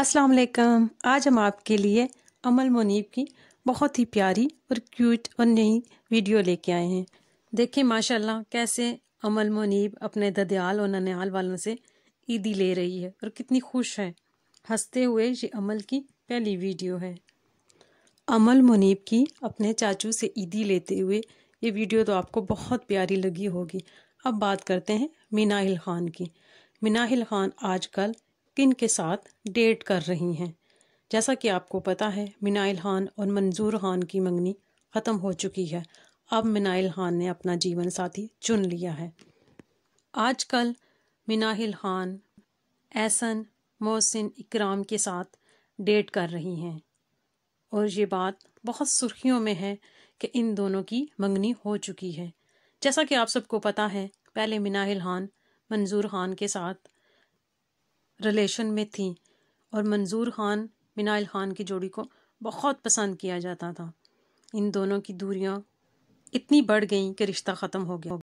अस्सलाम वालेकुम आज हम आपके लिए अमल मुनीब की बहुत ही प्यारी और क्यूट और नई वीडियो लेके आए हैं देखें माशाल्लाह कैसे अमल मुनीब अपने ददयाल और ननियाल वालों से ईदी ले रही है और कितनी खुश है हंसते हुए ये अमल की पहली वीडियो है अमल मुनीब की अपने चाचू से ईदी लेते हुए ये वीडियो तो आपको बहुत प्यारी लगी होगी अब बात करते हैं मीनाहिल खान की मीनाहिल खान आजकल किन के साथ डेट कर रही हैं जैसा कि आपको पता है मिनाइल खान और मंजूर खान की मंगनी ख़त्म हो चुकी है अब मिनाइल खान ने अपना जीवन साथी चुन लिया है आजकल मिनाहिल खान एहसन मोहसिन इकराम के साथ डेट कर रही हैं और ये बात बहुत सुर्खियों में है कि इन दोनों की मंगनी हो चुकी है जैसा कि आप सबको पता है पहले मिनाहिल खान मंजूर खान के साथ रिलेशन में थी और मंजूर ख़ान मिनाइल ख़ान की जोड़ी को बहुत पसंद किया जाता था इन दोनों की दूरियां इतनी बढ़ गईं कि रिश्ता ख़त्म हो गया